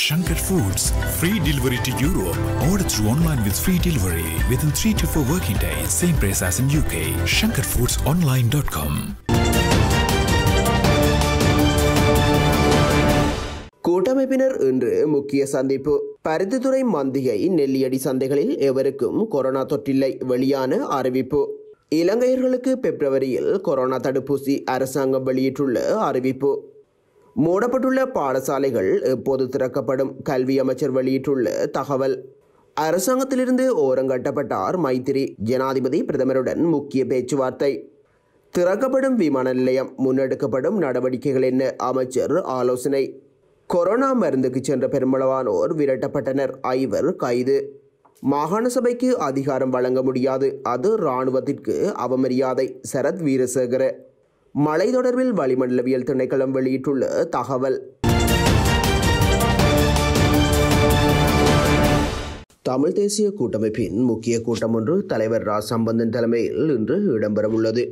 Shankar Foods. Free delivery to Europe. Order through online with free delivery within 3 to 4 working days. Same price as in UK. ShankarFoodsOnline.com. கூட்டமைப்பினர் இன்று முக்கிய சந்திப்பு பருத்தித்துறை மந்தியை நெல்லியடி சந்தைகளில் எவருக்கும் corona தொற்றில்லை வெளியான அறிவிப்பு இலங்கையர்களுக்கு பிப்ரவரியில் கொரோனா தடுப்பூசி அரசாங்கம் வெளியிட்டுள்ள அறிவிப்பு மூடப்பட்டுள்ள பாடசாலைகள் எப்போது திறக்கப்படும் கல்வி அமைச்சர் வெளியிட்டுள்ள தகவல் அரசாங்கத்திலிருந்து ஓரங்கட்டப்பட்டார் மைத்திரி ஜனாதிபதி பிரதமருடன் முக்கிய பேச்சுவார்த்தை திறக்கப்படும் விமான நிலையம் முன்னெடுக்கப்படும் நடவடிக்கைகள் என்ன அமைச்சர் ஆலோசனை கொரோனா மருந்துக்கு சென்ற பெருமளவானோர் விரட்டப்பட்டனர் ஐவர் கைது மாகாண சபைக்கு அதிகாரம் வழங்க முடியாது அது இராணுவத்திற்கு அவமரியாதை சரத் வீரசேகர மழை தொடர்பில் வளிமண்டலவியல் திணைக்களம் வெளியிட்டுள்ள தகவல் தமிழ் தேசிய கூட்டமைப்பின் முக்கிய கூட்டம் ஒன்று தலைவர் ரா சம்பந்தன் தலைமையில் இன்று இடம்பெறவுள்ளது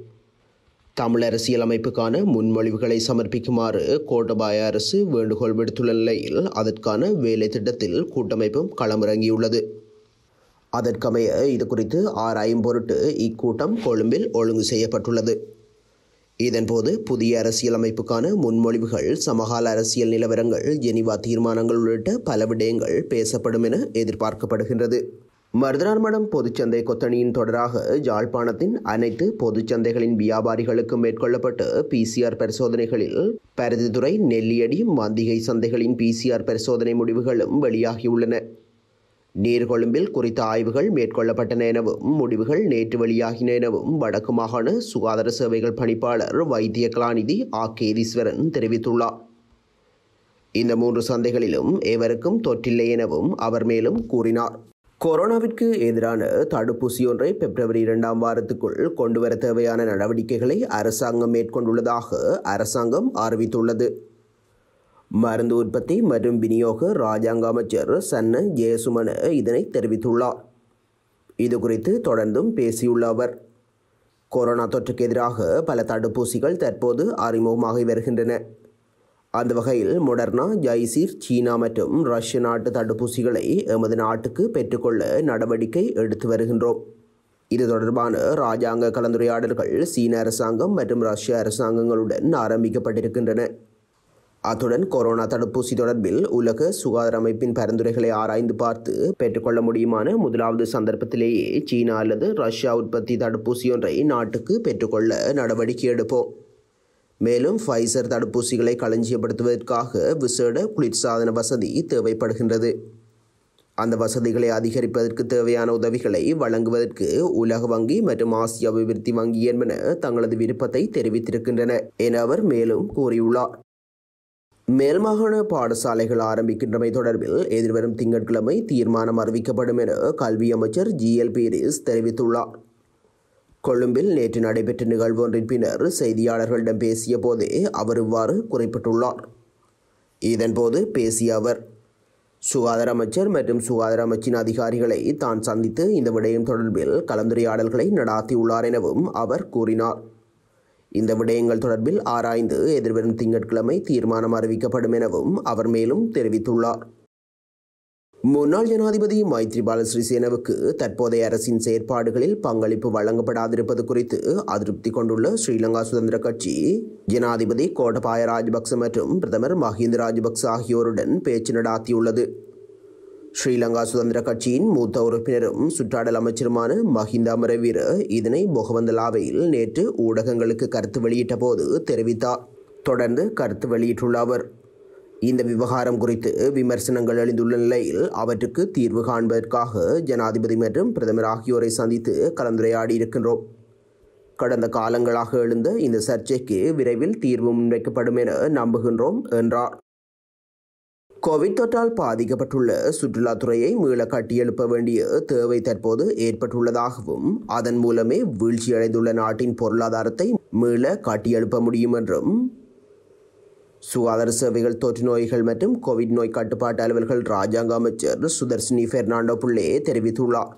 தமிழ் அரசியலமைப்புக்கான முன்மொழிவுகளை சமர்ப்பிக்குமாறு கோட்டபாய அரசு வேண்டுகோள் விடுத்துள்ள நிலையில் அதற்கான வேலை திட்டத்தில் கூட்டமைப்பும் களமிறங்கியுள்ளது அதற்கமைய இது குறித்து ஆராயும் பொருட்டு இக்கூட்டம் கொழும்பில் ஒழுங்கு செய்யப்பட்டுள்ளது இதன்போது புதிய அரசியலமைப்புக்கான முன்மொழிவுகள் சமகால அரசியல் நிலவரங்கள் ஜெனிவா தீர்மானங்கள் உள்ளிட்ட பல விடயங்கள் பேசப்படும் என எதிர்பார்க்கப்படுகின்றது மருதனார்மடம் பொதுச்சந்தை கொத்தணியின் தொடராக ஜாழ்ப்பாணத்தின் அனைத்து பொதுச்சந்தைகளின் வியாபாரிகளுக்கும் மேற்கொள்ளப்பட்டு பிசிஆர் பரிசோதனைகளில் பரிதித்துறை நெல்லியடி மந்திகை சந்தைகளின் பிசிஆர் பரிசோதனை முடிவுகளும் வெளியாகியுள்ளன நீர்கொழும்பில் குறித்த ஆய்வுகள் மேற்கொள்ளப்பட்டன எனவும் முடிவுகள் நேற்று வெளியாகின எனவும் வடக்கு மாகாண சுகாதார சேவைகள் பணிப்பாளர் வைத்திய கலாநிதி ஆ கேதீஸ்வரன் தெரிவித்துள்ளார் இந்த மூன்று சந்தைகளிலும் எவருக்கும் தொற்றில்லை எனவும் அவர் மேலும் கூறினார் கொரோனாவிற்கு எதிரான தடுப்பூசி ஒன்றை பிப்ரவரி இரண்டாம் வாரத்துக்குள் கொண்டுவர தேவையான நடவடிக்கைகளை அரசாங்கம் மேற்கொண்டுள்ளதாக அரசாங்கம் அறிவித்துள்ளது மருந்து உற்பத்தி மற்றும் விநியோக ராஜாங்க அமைச்சர் சன்ன ஜெயசுமன் இதனை தெரிவித்துள்ளார் இது குறித்து தொடர்ந்தும் பேசியுள்ள அவர் கொரோனா தொற்றுக்கு எதிராக பல தடுப்பூசிகள் தற்போது அறிமுகமாகி வருகின்றன அந்த வகையில் மொடர்னா ஜைசீர் சீனா மற்றும் ரஷ்ய நாட்டு தடுப்பூசிகளை எமது நாட்டுக்கு பெற்றுக்கொள்ள நடவடிக்கை எடுத்து வருகின்றோம் இது தொடர்பான ராஜாங்க கலந்துரையாடல்கள் சீன அரசாங்கம் மற்றும் ரஷ்ய அரசாங்கங்களுடன் ஆரம்பிக்கப்பட்டிருக்கின்றன அத்துடன் கொரோனா தடுப்பூசி தொடர்பில் உலக சுகாதார அமைப்பின் பரிந்துரைகளை ஆராய்ந்து பார்த்து பெற்றுக்கொள்ள முடியுமான முதலாவது சந்தர்ப்பத்திலேயே சீனா அல்லது ரஷ்யா உற்பத்தி தடுப்பூசி ஒன்றை நாட்டுக்கு பெற்றுக்கொள்ள நடவடிக்கை எடுப்போம் மேலும் ஃபைசர் தடுப்பூசிகளை களஞ்சியப்படுத்துவதற்காக விசேட குளிர்சாதன வசதி தேவைப்படுகின்றது அந்த வசதிகளை அதிகரிப்பதற்கு தேவையான உதவிகளை வழங்குவதற்கு உலக வங்கி மற்றும் ஆசிய அபிவிருத்தி வங்கி என்பன தங்களது விருப்பத்தை தெரிவித்திருக்கின்றன என அவர் மேலும் கூறியுள்ளார் மேல்மாகாண பாடசாலைகள் ஆரம்பிக்கின்றமை தொடர்பில் எதிர்வரும் திங்கட்கிழமை தீர்மானம் அறிவிக்கப்படும் என கல்வி அமைச்சர் ஜி எல் பீரிஸ் தெரிவித்துள்ளார் கொழும்பில் நேற்று நடைபெற்ற நிகழ்வு ஒன்றின் பின்னர் செய்தியாளர்களிடம் பேசிய போதே அவர் இவ்வாறு குறிப்பிட்டுள்ளார் இதன்போது பேசிய அவர் சுகாதார அமைச்சர் மற்றும் சுகாதார அமைச்சின் அதிகாரிகளை தான் சந்தித்து இந்த விடயம் தொடர்பில் கலந்துரையாடல்களை நடாத்தியுள்ளார் எனவும் அவர் கூறினார் இந்த விடயங்கள் தொடர்பில் ஆராய்ந்து எதிர்வரும் திங்கட்கிழமை தீர்மானம் அறிவிக்கப்படும் எனவும் அவர் மேலும் தெரிவித்துள்ளார் முன்னாள் ஜனாதிபதி மைத்ரிபால சிறிசேனவுக்கு தற்போதைய அரசின் செயற்பாடுகளில் பங்களிப்பு வழங்கப்படாதிருப்பது குறித்து அதிருப்தி கொண்டுள்ள ஸ்ரீலங்கா சுதந்திர கட்சி ஜனாதிபதி கோட்டபாய ராஜபக்ச மற்றும் பிரதமர் மஹிந்த ராஜபக்ச ஆகியோருடன் பேச்சு நடாத்தியுள்ளது ஸ்ரீலங்கா சுதந்திர கட்சியின் மூத்த உறுப்பினரும் சுற்றாடல் அமைச்சருமான மஹிந்த அமரவீர இதனை பொகவந்தலாவையில் நேற்று ஊடகங்களுக்கு கருத்து வெளியிட்ட போது தெரிவித்தார் தொடர்ந்து கருத்து வெளியிட்டுள்ள அவர் இந்த விவகாரம் குறித்து விமர்சனங்கள் எழுந்துள்ள நிலையில் அவற்றுக்கு தீர்வு காண்பதற்காக ஜனாதிபதி மற்றும் பிரதமர் ஆகியோரை சந்தித்து கலந்துரையாடி இருக்கின்றோம் கடந்த காலங்களாக எழுந்த இந்த சர்ச்சைக்கு விரைவில் தீர்வு முன்வைக்கப்படும் என நம்புகின்றோம் என்றார் கோவிட் தொற்றால் பாதிக்கப்பட்டுள்ள சுற்றுலாத்துறையை மீள கட்டியெழுப்ப வேண்டிய தேவை தற்போது ஏற்பட்டுள்ளதாகவும் அதன் மூலமே வீழ்ச்சியடைந்துள்ள நாட்டின் பொருளாதாரத்தை மீள கட்டியெழுப்ப முடியும் என்றும் சுகாதார சேவைகள் தொற்று நோய்கள் மற்றும் கோவிட் நோய் கட்டுப்பாட்டு அலுவல்கள் ராஜாங்க அமைச்சர் சுதர்சினி பெர்னாண்டோ புள்ளே தெரிவித்துள்ளார்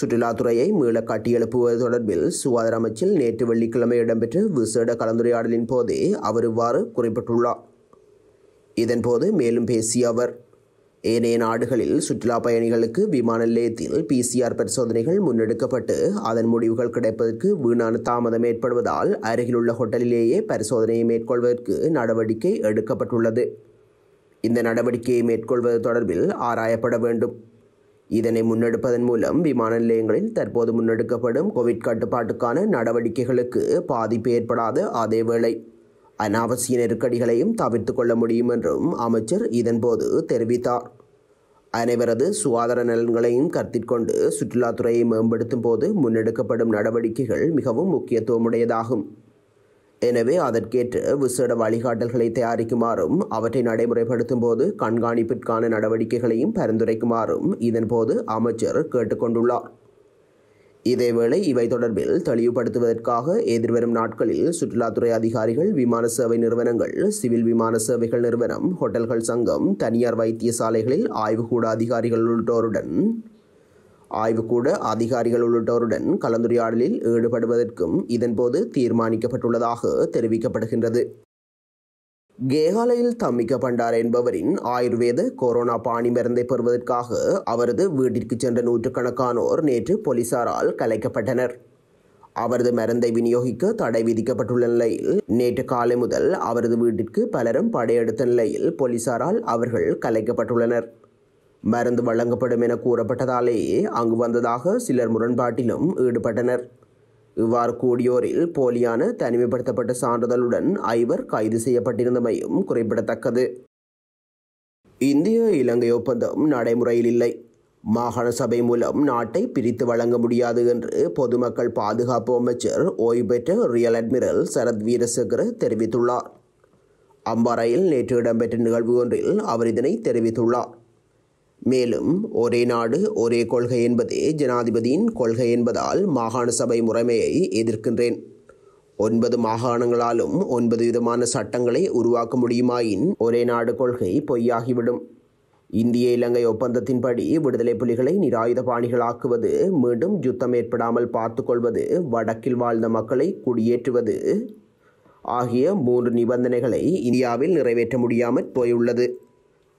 சுற்றுலாத்துறையை மீள கட்டியெழுப்புவது தொடர்பில் சுகாதார அமைச்சில் நேற்று வெள்ளிக்கிழமை இடம்பெற்ற விசேட கலந்துரையாடலின் போதே அவர் இவ்வாறு குறிப்பிட்டுள்ளார் இதன்போது மேலும் பேசிய அவர் ஏனைய நாடுகளில் சுற்றுலா பயணிகளுக்கு விமான நிலையத்தில் பிசிஆர் பரிசோதனைகள் முன்னெடுக்கப்பட்டு அதன் முடிவுகள் கிடைப்பதற்கு வீணான தாமதம் ஏற்படுவதால் அருகிலுள்ள ஹோட்டலிலேயே பரிசோதனையை மேற்கொள்வதற்கு நடவடிக்கை எடுக்கப்பட்டுள்ளது இந்த நடவடிக்கையை மேற்கொள்வது தொடர்பில் ஆராயப்பட வேண்டும் இதனை முன்னெடுப்பதன் மூலம் விமான நிலையங்களில் தற்போது முன்னெடுக்கப்படும் கோவிட் கட்டுப்பாட்டுக்கான நடவடிக்கைகளுக்கு பாதிப்பு ஏற்படாத அதேவேளை அனாவசிய நெருக்கடிகளையும் தவிர்த்து கொள்ள முடியும் என்றும் அமைச்சர் இதன்போது தெரிவித்தார் அனைவரது சுகாதார நலன்களையும் கருத்திற்கொண்டு சுற்றுலாத்துறையை மேம்படுத்தும் போது முன்னெடுக்கப்படும் நடவடிக்கைகள் மிகவும் முக்கியத்துவமுடையதாகும் எனவே அதற்கேற்ற விசேட வழிகாட்டல்களை தயாரிக்குமாறும் அவற்றை நடைமுறைப்படுத்தும் போது கண்காணிப்பிற்கான நடவடிக்கைகளையும் பரிந்துரைக்குமாறும் இதன்போது அமைச்சர் கேட்டுக்கொண்டுள்ளார் இதேவேளை இவை தொடர்பில் தெளிவுபடுத்துவதற்காக எதிர்வரும் நாட்களில் சுற்றுலாத்துறை அதிகாரிகள் விமான சேவை நிறுவனங்கள் சிவில் விமான சேவைகள் நிறுவனம் ஹோட்டல்கள் சங்கம் தனியார் வைத்தியசாலைகளில் ஆய்வுக்கூட அதிகாரிகள் உள்ளிட்டோருடன் ஆய்வுக்கூட அதிகாரிகள் உள்ளிட்டோருடன் கலந்துரையாடலில் ஈடுபடுவதற்கும் இதன்போது தீர்மானிக்கப்பட்டுள்ளதாக தெரிவிக்கப்படுகின்றது கேகாலையில் தம்மிக்க பண்டார் என்பவரின் ஆயுர்வேத கொரோனா பாணி மருந்தை பெறுவதற்காக அவரது வீட்டிற்கு சென்ற நூற்றுக்கணக்கானோர் நேற்று போலீசாரால் கலைக்கப்பட்டனர் அவரது மருந்தை விநியோகிக்க தடை விதிக்கப்பட்டுள்ள நிலையில் நேற்று காலை முதல் அவரது வீட்டிற்கு பலரும் படையெடுத்த நிலையில் போலீசாரால் அவர்கள் கலைக்கப்பட்டுள்ளனர் மருந்து வழங்கப்படும் என கூறப்பட்டதாலேயே அங்கு வந்ததாக சிலர் முரண்பாட்டிலும் ஈடுபட்டனர் இவ்வாறு கூடியோரில் போலியான தனிமைப்படுத்தப்பட்ட சான்றிதழுடன் ஐவர் கைது செய்யப்பட்டிருந்தமையும் குறிப்பிடத்தக்கது இந்திய இலங்கை ஒப்பந்தம் நடைமுறையில் இல்லை மாகாண சபை மூலம் நாட்டை பிரித்து வழங்க முடியாது என்று பொதுமக்கள் பாதுகாப்பு அமைச்சர் ஓய்வு பெற்ற ரியல் அட்மிரல் சரத் வீரசேகர் தெரிவித்துள்ளார் அம்பாறையில் நேற்று இடம்பெற்ற நிகழ்வு ஒன்றில் அவர் இதனை தெரிவித்துள்ளார் மேலும் ஒரே நாடு ஒரே கொள்கை என்பதே ஜனாதிபதியின் கொள்கை என்பதால் மாகாண சபை முறைமையை எதிர்க்கின்றேன் ஒன்பது மாகாணங்களாலும் ஒன்பது விதமான சட்டங்களை உருவாக்க முடியுமாயின் ஒரே நாடு கொள்கை பொய்யாகிவிடும் இந்திய இலங்கை ஒப்பந்தத்தின்படி விடுதலை புலிகளை நிராயுத பாணிகளாக்குவது மீண்டும் யுத்தம் ஏற்படாமல் பார்த்துக்கொள்வது வடக்கில் வாழ்ந்த மக்களை குடியேற்றுவது ஆகிய மூன்று நிபந்தனைகளை இந்தியாவில் நிறைவேற்ற முடியாமல் போயுள்ளது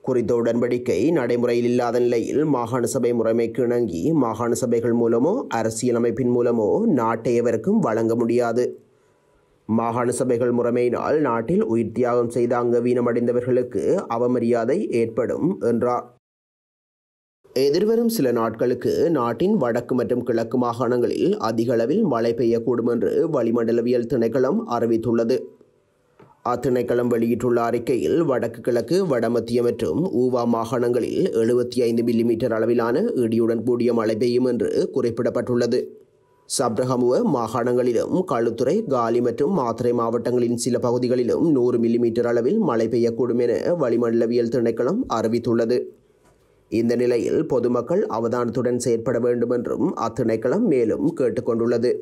குறித்த உடன்படிக்கை நடைமுறையில் இல்லாத நிலையில் மாகாண சபை முறைமைக்கு இணங்கி மாகாண சபைகள் மூலமோ அரசியலமைப்பின் மூலமோ நாட்டை எவருக்கும் வழங்க முடியாது மாகாண சபைகள் முறைமையினால் நாட்டில் உயிர் தியாகம் செய்த அங்கவீனமடைந்தவர்களுக்கு அவமரியாதை ஏற்படும் என்றார் எதிர்வரும் சில நாட்களுக்கு நாட்டின் வடக்கு மற்றும் கிழக்கு மாகாணங்களில் அதிகளவில் மழை பெய்யக்கூடும் என்று வளிமண்டலவியல் திணைக்களம் அறிவித்துள்ளது அத்திணைக்களம் வெளியிட்டுள்ள அறிக்கையில் வடக்கு கிழக்கு வடமத்திய மற்றும் ஊவா மாகாணங்களில் எழுபத்தி ஐந்து மில்லிமீட்டர் அளவிலான இடியுடன் கூடிய மழை பெய்யும் என்று குறிப்பிடப்பட்டுள்ளது சப்ரஹமுவ மாகாணங்களிலும் களுத்துறை காலி மற்றும் மாத்திரை மாவட்டங்களின் சில பகுதிகளிலும் நூறு மில்லிமீட்டர் அளவில் மழை பெய்யக்கூடும் என வளிமண்டலவியல் திணைக்களம் அறிவித்துள்ளது இந்த நிலையில் பொதுமக்கள் அவதானத்துடன் செயற்பட வேண்டும் என்றும் அத்திணைக்களம் மேலும் கேட்டுக்கொண்டுள்ளது